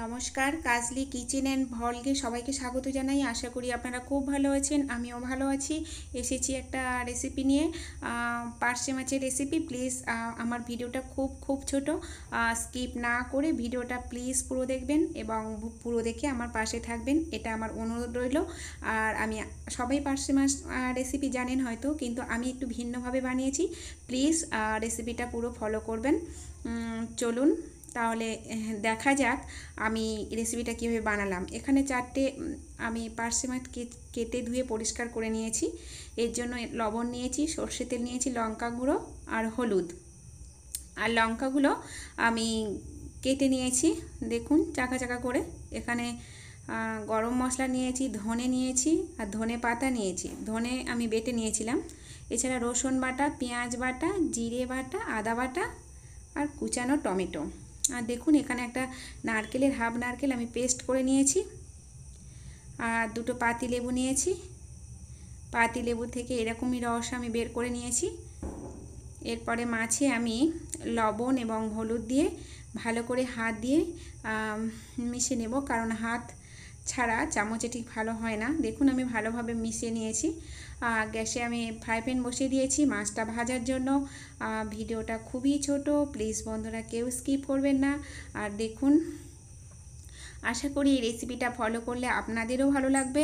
নমস্কার কাজলি kitchen and ভলকে সবাইকে স্বাগত জানাই আশা করি আপনারা খুব ভালো আছেন আমিও ভালো আছি এসেছি একটা রেসিপি নিয়ে পার্শে মাছের রেসিপি প্লিজ আমার ভিডিওটা খুব খুব ছোট স্কিপ না করে ভিডিওটা প্লিজ পুরো দেখবেন এবং পুরো দেখে আমার পাশে থাকবেন এটা আমার অনুরোধ রইল আর আমি সবাই পার্শে মাছ রেসিপি জানেন হয়তো কিন্তু আমি একটু ভিন্নভাবে বানিয়েছি প্লিজ রেসিপিটা পুরো ফলো করবেন চলুন তাহলে দেখা যাক আমি রেসিপিটা কীভাবে বানালাম এখানে চারটে আমি পার্সে মাছ কেটে ধুয়ে পরিষ্কার করে নিয়েছি এর জন্য লবণ নিয়েছি সর্ষে তেল নিয়েছি লঙ্কা গুঁড়ো আর হলুদ আর লঙ্কাগুলো আমি কেটে নিয়েছি দেখুন চাকা চাকা করে এখানে গরম মশলা নিয়েছি ধনে নিয়েছি আর ধনে পাতা নিয়েছি ধনে আমি বেটে নিয়েছিলাম এছাড়া রসুন বাটা পেঁয়াজ বাটা জিরে বাটা আদা বাটা আর কুচানো টমেটো আর দেখুন এখানে একটা নারকেলের হাফ নারকেল আমি পেস্ট করে নিয়েছি আর দুটো পাতি লেবু নিয়েছি পাতি লেবু থেকে এরকমই রস আমি বের করে নিয়েছি এরপরে মাছে আমি লবণ এবং হলুদ দিয়ে ভালো করে হাত দিয়ে মিশে নেব কারণ হাত ছাড়া চামচে ঠিক ভালো হয় না দেখুন আমি ভালোভাবে মিশিয়ে নিয়েছি গ্যাসে আমি ফ্রাই প্যান বসিয়ে দিয়েছি মাছটা ভাজার জন্য ভিডিওটা খুবই ছোট প্লিজ বন্ধুরা কেউ স্কিপ করবেন না আর দেখুন আশা করি এই রেসিপিটা ফলো করলে আপনাদেরও ভালো লাগবে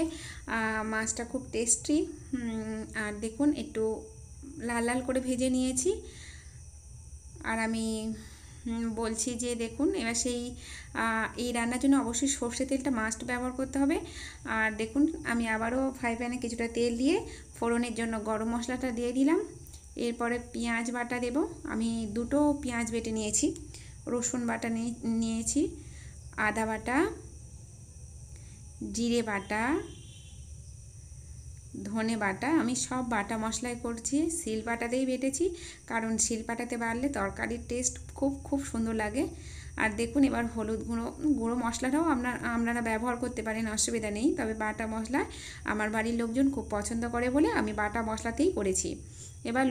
মাছটা খুব টেস্টি আর দেখুন একটু লাল লাল করে ভেজে নিয়েছি আর আমি বলছি যে দেখুন এবার সেই এই রান্নার জন্য অবশ্যই সর্ষে তেলটা মাস্ট ব্যবহার করতে হবে আর দেখুন আমি আবারও ফ্রাই প্যানে কিছুটা তেল দিয়ে ফোড়নের জন্য গরম মশলাটা দিয়ে দিলাম এরপরে পেঁয়াজ বাটা দেব আমি দুটো পেঁয়াজ বেটে নিয়েছি রসুন বাটা নিয়েছি আদা বাটা জিরে বাটা ধনে বাটা আমি সব বাটা মশলাই করছি শিল বাটাতেই বেটেছি কারণ শিল বাটাতে বাড়লে তরকারির টেস্ট খুব খুব সুন্দর লাগে আর দেখুন এবার হলুদ গুঁড়ো গুঁড়ো মশলাটাও আপনার আপনারা ব্যবহার করতে পারেন অসুবিধা নেই তবে বাটা মশলা আমার বাড়ির লোকজন খুব পছন্দ করে বলে আমি বাটা মশলাতেই করেছি এবার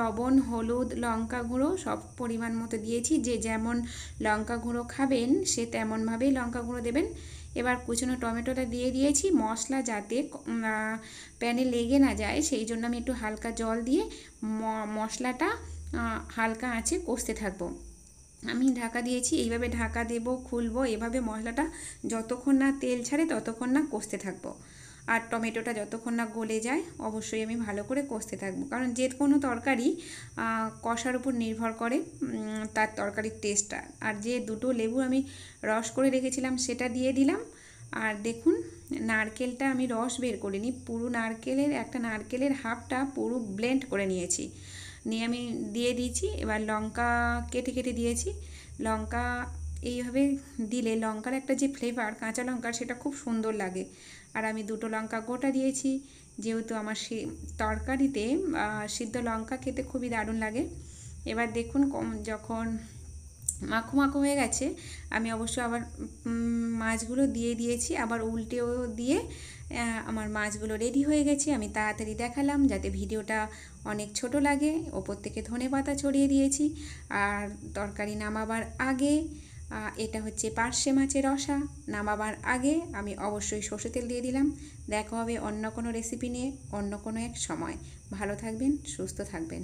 লবণ হলুদ লঙ্কা গুঁড়ো সব পরিমাণ মতো দিয়েছি যে যেমন লঙ্কা গুঁড়ো খাবেন সে তেমনভাবেই লঙ্কা গুঁড়ো দেবেন এবার কুচনো টমেটোটা দিয়ে দিয়েছি মশলা যাতে প্যানে লেগে না যায় সেই জন্য আমি একটু হালকা জল দিয়ে মশলাটা হালকা আঁচে কষতে থাকবো আমি ঢাকা দিয়েছি এইভাবে ঢাকা দেব খুলবো এভাবে মশলাটা যতক্ষণ না তেল ছাড়ে ততক্ষণ না কষতে থাকবো আর টমেটোটা যতক্ষণ না গলে যায় অবশ্যই আমি ভালো করে কষতে থাকবো কারণ যে কোনো তরকারি কষার উপর নির্ভর করে তার তরকারির টেস্টটা আর যে দুটো লেবু আমি রস করে রেখেছিলাম সেটা দিয়ে দিলাম আর দেখুন নারকেলটা আমি রস বের করিনি পুরো নারকেলের একটা নারকেলের হাফটা পুরো ব্লেন্ড করে নিয়েছি নিয়ে আমি দিয়ে দিয়েছি এবার লঙ্কা কেটে কেটে দিয়েছি লঙ্কা এইভাবে দিলে লঙ্কার একটা যে ফ্লেভার কাঁচা লঙ্কার সেটা খুব সুন্দর লাগে আর আমি দুটো লঙ্কা গোটা দিয়েছি যেহেতু আমার সে তরকারিতে সিদ্ধ লঙ্কা খেতে খুবই দারুণ লাগে এবার দেখুন যখন মাখো মাখো হয়ে গেছে আমি অবশ্য আবার মাছগুলো দিয়ে দিয়েছি আবার উল্টেও দিয়ে আমার মাছগুলো রেডি হয়ে গেছে আমি তাড়াতাড়ি দেখালাম যাতে ভিডিওটা অনেক ছোট লাগে ওপর থেকে ধনে পাতা ছড়িয়ে দিয়েছি আর তরকারি নামাবার আগে এটা হচ্ছে পার্শে মাছের রসা নামাবার আগে আমি অবশ্যই সর্ষে তেল দিয়ে দিলাম দেখা হবে অন্য কোনো রেসিপি নিয়ে অন্য কোনো এক সময় ভালো থাকবেন সুস্থ থাকবেন